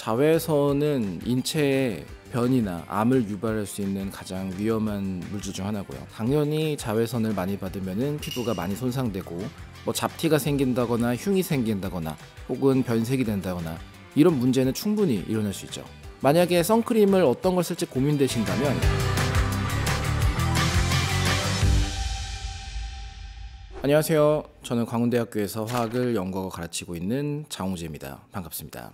자외선은 인체에 변이나 암을 유발할 수 있는 가장 위험한 물질 중 하나고요. 당연히 자외선을 많이 받으면 피부가 많이 손상되고 뭐 잡티가 생긴다거나 흉이 생긴다거나 혹은 변색이 된다거나 이런 문제는 충분히 일어날 수 있죠. 만약에 선크림을 어떤 걸 쓸지 고민되신다면 안녕하세요. 저는 광운대학교에서 화학을 연구하고 가르치고 있는 장홍재입니다. 반갑습니다.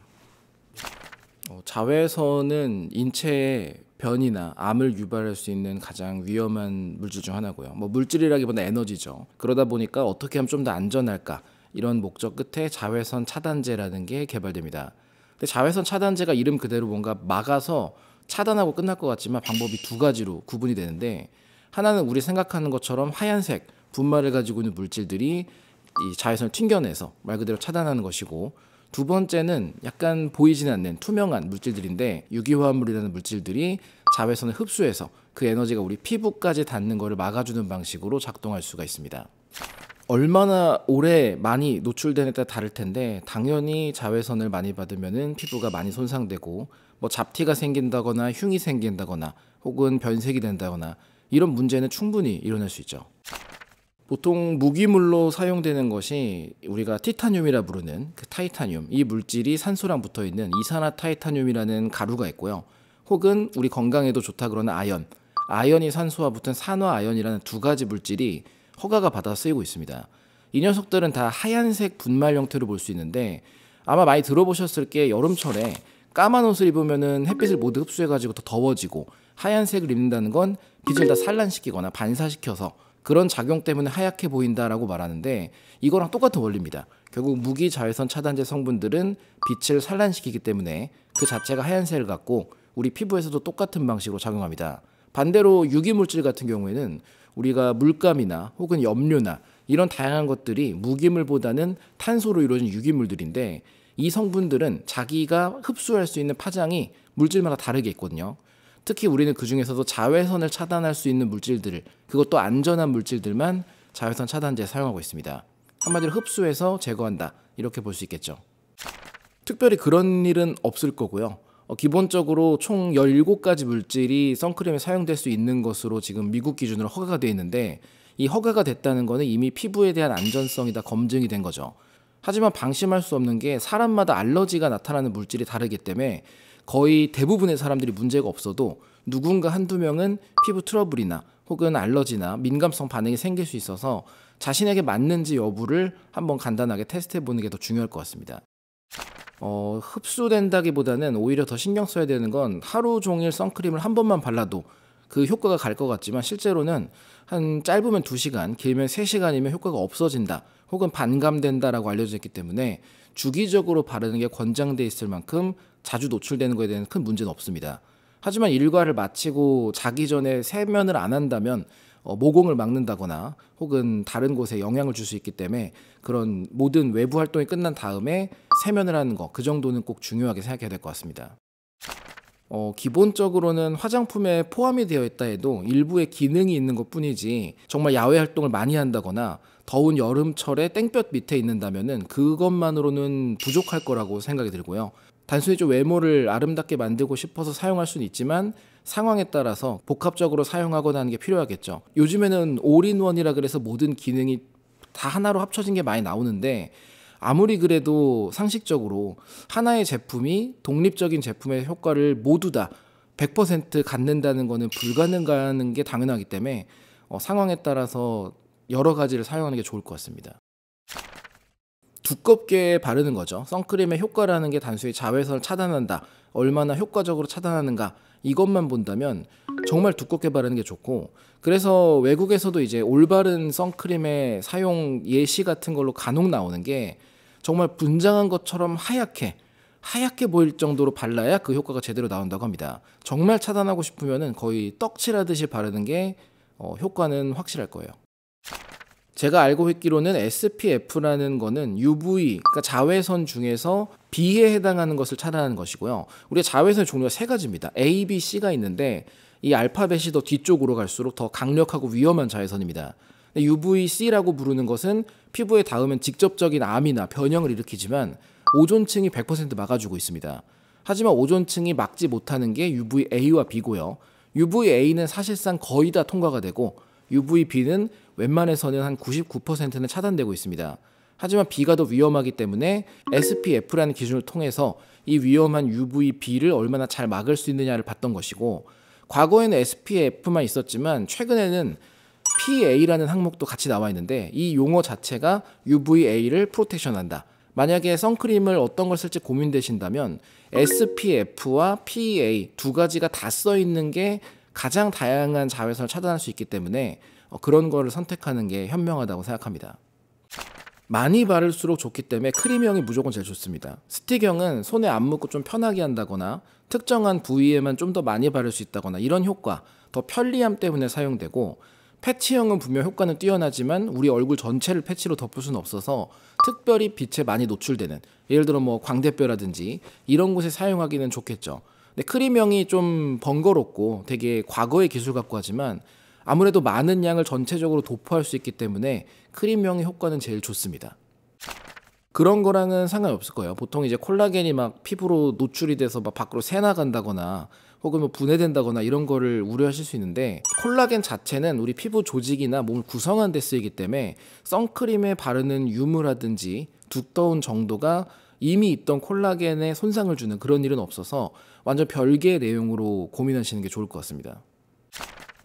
어, 자외선은 인체에 변이나 암을 유발할 수 있는 가장 위험한 물질 중 하나고요. 뭐 물질이라기보다 에너지죠. 그러다 보니까 어떻게 하면 좀 더 안전할까 이런 목적 끝에 자외선 차단제라는 게 개발됩니다. 근데 자외선 차단제가 이름 그대로 뭔가 막아서 차단하고 끝날 것 같지만 방법이 두 가지로 구분이 되는데 하나는 우리 생각하는 것처럼 하얀색 분말을 가지고 있는 물질들이 이 자외선을 튕겨내서 말 그대로 차단하는 것이고 두 번째는 약간 보이지는 않는 투명한 물질들인데 유기화합물이라는 물질들이 자외선을 흡수해서 그 에너지가 우리 피부까지 닿는 것을 막아주는 방식으로 작동할 수가 있습니다. 얼마나 오래 많이 노출되느냐에 따라 다를 텐데 당연히 자외선을 많이 받으면 피부가 많이 손상되고 뭐 잡티가 생긴다거나 흉이 생긴다거나 혹은 변색이 된다거나 이런 문제는 충분히 일어날 수 있죠. 보통 무기물로 사용되는 것이 우리가 티타늄이라 부르는 그 타이타늄 이 물질이 산소랑 붙어 있는 이산화 타이타늄이라는 가루가 있고요. 혹은 우리 건강에도 좋다 그러는 아연, 아연이 산소와 붙은 산화 아연이라는 두 가지 물질이 허가가 받아 쓰이고 있습니다. 이 녀석들은 다 하얀색 분말 형태로 볼 수 있는데 아마 많이 들어보셨을 게 여름철에 까만 옷을 입으면은 햇빛을 모두 흡수해가지고 더 더워지고 하얀색을 입는다는 건 빛을 다 산란시키거나 반사시켜서 그런 작용 때문에 하얗게 보인다라고 말하는데 이거랑 똑같은 원리입니다. 결국 무기 자외선 차단제 성분들은 빛을 산란시키기 때문에 그 자체가 하얀색을 갖고 우리 피부에서도 똑같은 방식으로 작용합니다. 반대로 유기물질 같은 경우에는 우리가 물감이나 혹은 염료나 이런 다양한 것들이 무기물보다는 탄소로 이루어진 유기물들인데 이 성분들은 자기가 흡수할 수 있는 파장이 물질마다 다르게 있거든요. 특히 우리는 그 중에서도 자외선을 차단할 수 있는 물질들, 그것도 안전한 물질들만 자외선 차단제 사용하고 있습니다. 한마디로 흡수해서 제거한다. 이렇게 볼 수 있겠죠. 특별히 그런 일은 없을 거고요. 어, 기본적으로 총 17가지 물질이 선크림에 사용될 수 있는 것으로 지금 미국 기준으로 허가가 되어 있는데 이 허가가 됐다는 거는 이미 피부에 대한 안전성이 다 검증이 된 거죠. 하지만 방심할 수 없는 게 사람마다 알러지가 나타나는 물질이 다르기 때문에 거의 대부분의 사람들이 문제가 없어도 누군가 한두 명은 피부 트러블이나 혹은 알러지나 민감성 반응이 생길 수 있어서 자신에게 맞는지 여부를 한번 간단하게 테스트해 보는 게 더 중요할 것 같습니다. 어, 흡수된다기보다는 오히려 더 신경 써야 되는 건 하루 종일 선크림을 한 번만 발라도 그 효과가 갈 것 같지만 실제로는 한 짧으면 2시간, 길면 3시간이면 효과가 없어진다 혹은 반감된다라고 알려져 있기 때문에 주기적으로 바르는 게 권장돼 있을 만큼 자주 노출되는 것에 대한 큰 문제는 없습니다. 하지만 일과를 마치고 자기 전에 세면을 안 한다면 어, 모공을 막는다거나 혹은 다른 곳에 영향을 줄 수 있기 때문에 그런 모든 외부 활동이 끝난 다음에 세면을 하는 것 그 정도는 꼭 중요하게 생각해야 될 것 같습니다. 어, 기본적으로는 화장품에 포함이 되어 있다 해도 일부의 기능이 있는 것 뿐이지 정말 야외 활동을 많이 한다거나 더운 여름철에 땡볕 밑에 있는다면 그것만으로는 부족할 거라고 생각이 들고요. 단순히 좀 외모를 아름답게 만들고 싶어서 사용할 수는 있지만 상황에 따라서 복합적으로 사용하거나 하는 게 필요하겠죠. 요즘에는 올인원이라 그래서 모든 기능이 다 하나로 합쳐진 게 많이 나오는데 아무리 그래도 상식적으로 하나의 제품이 독립적인 제품의 효과를 모두 다 100% 갖는다는 거는 불가능한 게 당연하기 때문에 어, 상황에 따라서 여러 가지를 사용하는 게 좋을 것 같습니다. 두껍게 바르는 거죠. 선크림의 효과라는 게 단순히 자외선을 차단한다, 얼마나 효과적으로 차단하는가 이것만 본다면 정말 두껍게 바르는 게 좋고 그래서 외국에서도 이제 올바른 선크림의 사용 예시 같은 걸로 간혹 나오는 게 정말 분장한 것처럼 하얗게 하얗게 보일 정도로 발라야 그 효과가 제대로 나온다고 합니다. 정말 차단하고 싶으면 거의 떡칠하듯이 바르는 게 어, 효과는 확실할 거예요. 제가 알고 있기로는 SPF라는 거는 UV, 그러니까 자외선 중에서 B에 해당하는 것을 차단하는 것이고요. 우리 자외선의 종류가 세 가지입니다. A, B, C가 있는데 이 알파벳이 더 뒤쪽으로 갈수록 더 강력하고 위험한 자외선입니다. UVC라고 부르는 것은 피부에 닿으면 직접적인 암이나 변형을 일으키지만 오존층이 100% 막아주고 있습니다. 하지만 오존층이 막지 못하는 게 UVA와 B고요. UVA는 사실상 거의 다 통과가 되고 UVB는 웬만해서는 한 99%는 차단되고 있습니다. 하지만 B가 더 위험하기 때문에 SPF라는 기준을 통해서 이 위험한 UVB를 얼마나 잘 막을 수 있느냐를 봤던 것이고 과거에는 SPF만 있었지만 최근에는 PA라는 항목도 같이 나와 있는데 이 용어 자체가 UVA를 프로텍션한다. 만약에 선크림을 어떤 걸 쓸지 고민되신다면 SPF와 PA 두 가지가 다 써 있는 게 가장 다양한 자외선을 차단할 수 있기 때문에 어, 그런 거를 선택하는 게 현명하다고 생각합니다. 많이 바를수록 좋기 때문에 크림형이 무조건 제일 좋습니다. 스틱형은 손에 안 묻고 좀 편하게 한다거나 특정한 부위에만 좀 더 많이 바를 수 있다거나 이런 효과, 더 편리함 때문에 사용되고 패치형은 분명 효과는 뛰어나지만 우리 얼굴 전체를 패치로 덮을 수는 없어서 특별히 빛에 많이 노출되는 예를 들어 뭐 광대뼈라든지 이런 곳에 사용하기는 좋겠죠. 근데 크림형이 좀 번거롭고 되게 과거의 기술 갖고 하지만 아무래도 많은 양을 전체적으로 도포할 수 있기 때문에 크림형의 효과는 제일 좋습니다. 그런 거랑은 상관없을 거예요. 보통 이제 콜라겐이 막 피부로 노출이 돼서 막 밖으로 새 나간다거나 혹은 뭐 분해된다거나 이런 거를 우려하실 수 있는데 콜라겐 자체는 우리 피부 조직이나 몸을 구성한 데 쓰이기 때문에 선크림에 바르는 유무라든지 두꺼운 정도가 이미 있던 콜라겐에 손상을 주는 그런 일은 없어서 완전 별개의 내용으로 고민하시는 게 좋을 것 같습니다.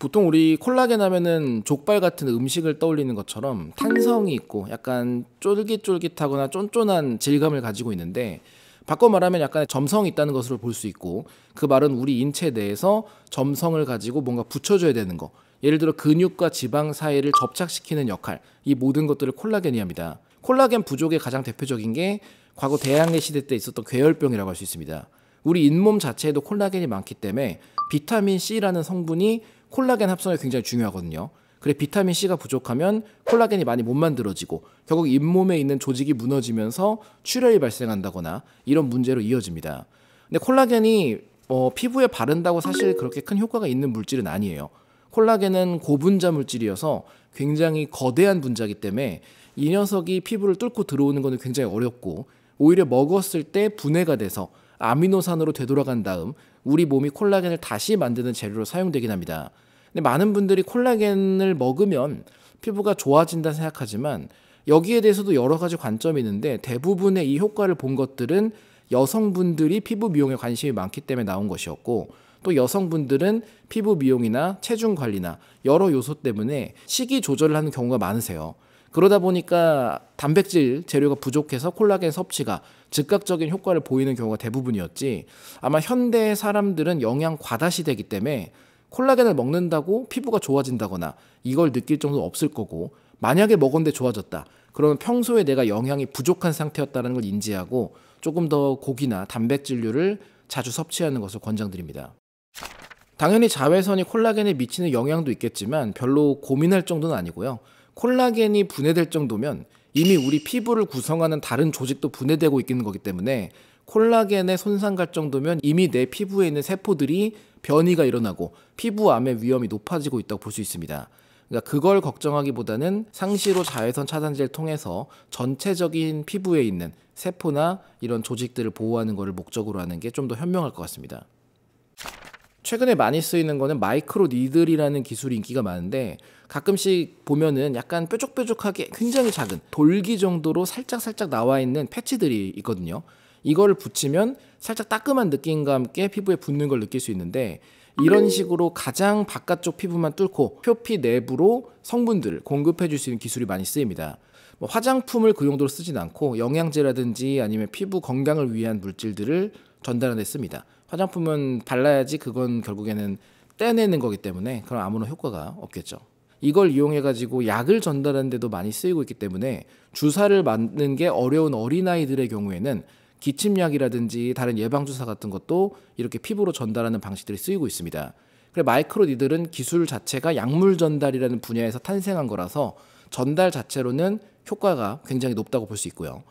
보통 우리 콜라겐 하면은 족발 같은 음식을 떠올리는 것처럼 탄성이 있고 약간 쫄깃쫄깃하거나 쫀쫀한 질감을 가지고 있는데 바꿔 말하면 약간의 점성이 있다는 것으로 볼 수 있고 그 말은 우리 인체 내에서 점성을 가지고 뭔가 붙여줘야 되는 거 예를 들어 근육과 지방 사이를 접착시키는 역할 이 모든 것들을 콜라겐이 합니다 콜라겐 부족의 가장 대표적인 게 과거 대항해 시대 때 있었던 괴혈병이라고 할 수 있습니다 우리 잇몸 자체에도 콜라겐이 많기 때문에 비타민 C라는 성분이 콜라겐 합성이 굉장히 중요하거든요. 그래 비타민 C가 부족하면 콜라겐이 많이 못 만들어지고 결국 잇몸에 있는 조직이 무너지면서 출혈이 발생한다거나 이런 문제로 이어집니다. 근데 콜라겐이 어, 피부에 바른다고 사실 그렇게 큰 효과가 있는 물질은 아니에요. 콜라겐은 고분자 물질이어서 굉장히 거대한 분자기 때문에 이 녀석이 피부를 뚫고 들어오는 것은 굉장히 어렵고 오히려 먹었을 때 분해가 돼서 아미노산으로 되돌아간 다음 우리 몸이 콜라겐을 다시 만드는 재료로 사용되긴 합니다. 근데 많은 분들이 콜라겐을 먹으면 피부가 좋아진다 생각하지만 여기에 대해서도 여러 가지 관점이 있는데 대부분의 이 효과를 본 것들은 여성분들이 피부 미용에 관심이 많기 때문에 나온 것이었고 또 여성분들은 피부 미용이나 체중 관리나 여러 요소 때문에 식이 조절을 하는 경우가 많으세요. 그러다 보니까 단백질 재료가 부족해서 콜라겐 섭취가 즉각적인 효과를 보이는 경우가 대부분이었지 아마 현대 사람들은 영양 과다 시되기 때문에 콜라겐을 먹는다고 피부가 좋아진다거나 이걸 느낄 정도는 없을 거고 만약에 먹었는데 좋아졌다 그러면 평소에 내가 영양이 부족한 상태였다는 걸 인지하고 조금 더 고기나 단백질류를 자주 섭취하는 것을 권장드립니다. 당연히 자외선이 콜라겐에 미치는 영향도 있겠지만 별로 고민할 정도는 아니고요. 콜라겐이 분해될 정도면 이미 우리 피부를 구성하는 다른 조직도 분해되고 있는 거기 때문에 콜라겐에 손상 갈 정도면 이미 내 피부에 있는 세포들이 변이가 일어나고 피부암의 위험이 높아지고 있다고 볼 수 있습니다. 그러니까 그걸 걱정하기보다는 상시로 자외선 차단제를 통해서 전체적인 피부에 있는 세포나 이런 조직들을 보호하는 것을 목적으로 하는 게 좀 더 현명할 것 같습니다. 최근에 많이 쓰이는 거는 마이크로 니들이라는 기술이 인기가 많은데 가끔씩 보면은 약간 뾰족뾰족하게 굉장히 작은 돌기 정도로 살짝살짝 나와 있는 패치들이 있거든요. 이거를 붙이면 살짝 따끔한 느낌과 함께 피부에 붙는 걸 느낄 수 있는데 이런 식으로 가장 바깥쪽 피부만 뚫고 표피 내부로 성분들 공급해 줄 수 있는 기술이 많이 쓰입니다. 뭐 화장품을 그 용도로 쓰진 않고 영양제라든지 아니면 피부 건강을 위한 물질들을 전달해 씁니다. 화장품은 발라야지 그건 결국에는 떼내는 거기 때문에 그런 아무런 효과가 없겠죠. 이걸 이용해가지고 약을 전달하는데도 많이 쓰이고 있기 때문에 주사를 맞는 게 어려운 어린아이들의 경우에는 기침약이라든지 다른 예방주사 같은 것도 이렇게 피부로 전달하는 방식들이 쓰이고 있습니다. 그래 마이크로니들은 기술 자체가 약물 전달이라는 분야에서 탄생한 거라서 전달 자체로는 효과가 굉장히 높다고 볼 수 있고요.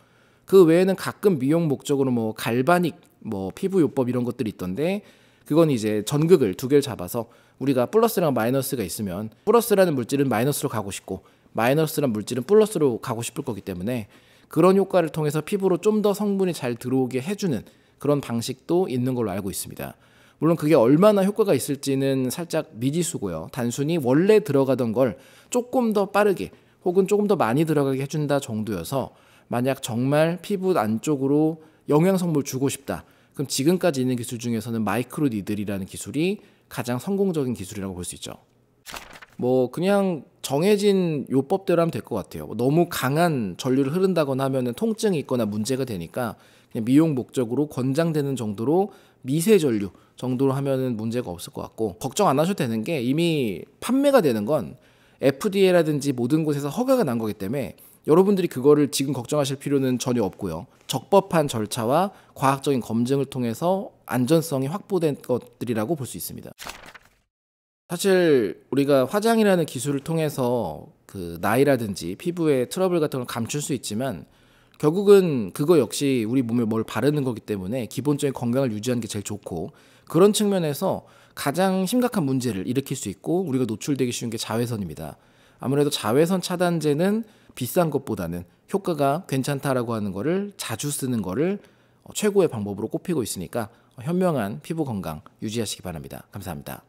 그 외에는 가끔 미용 목적으로 뭐 갈바닉, 뭐 피부요법 이런 것들이 있던데 그건 이제 전극을 두 개를 잡아서 우리가 플러스랑 마이너스가 있으면 플러스라는 물질은 마이너스로 가고 싶고 마이너스라는 물질은 플러스로 가고 싶을 거기 때문에 그런 효과를 통해서 피부로 좀 더 성분이 잘 들어오게 해주는 그런 방식도 있는 걸로 알고 있습니다. 물론 그게 얼마나 효과가 있을지는 살짝 미지수고요. 단순히 원래 들어가던 걸 조금 더 빠르게 혹은 조금 더 많이 들어가게 해준다 정도여서 만약 정말 피부 안쪽으로 영양 성분을 주고 싶다. 그럼 지금까지 있는 기술 중에서는 마이크로 니들이라는 기술이 가장 성공적인 기술이라고 볼 수 있죠. 뭐 그냥 정해진 요법대로 하면 될 것 같아요. 뭐 너무 강한 전류를 흐른다거나 하면은 통증이 있거나 문제가 되니까 그냥 미용 목적으로 권장되는 정도로 미세 전류 정도로 하면은 문제가 없을 것 같고 걱정 안 하셔도 되는 게 이미 판매가 되는 건 FDA라든지 모든 곳에서 허가가 난 거기 때문에 여러분들이 그거를 지금 걱정하실 필요는 전혀 없고요. 적법한 절차와 과학적인 검증을 통해서 안전성이 확보된 것들이라고 볼 수 있습니다. 사실 우리가 화장이라는 기술을 통해서 그 나이라든지 피부의 트러블 같은 걸 감출 수 있지만 결국은 그거 역시 우리 몸에 뭘 바르는 거기 때문에 기본적인 건강을 유지하는 게 제일 좋고 그런 측면에서 가장 심각한 문제를 일으킬 수 있고 우리가 노출되기 쉬운 게 자외선입니다. 아무래도 자외선 차단제는 비싼 것보다는 효과가 괜찮다라고 하는 거를 자주 쓰는 거를 어, 최고의 방법으로 꼽히고 있으니까 현명한 피부 건강 유지하시기 바랍니다. 감사합니다.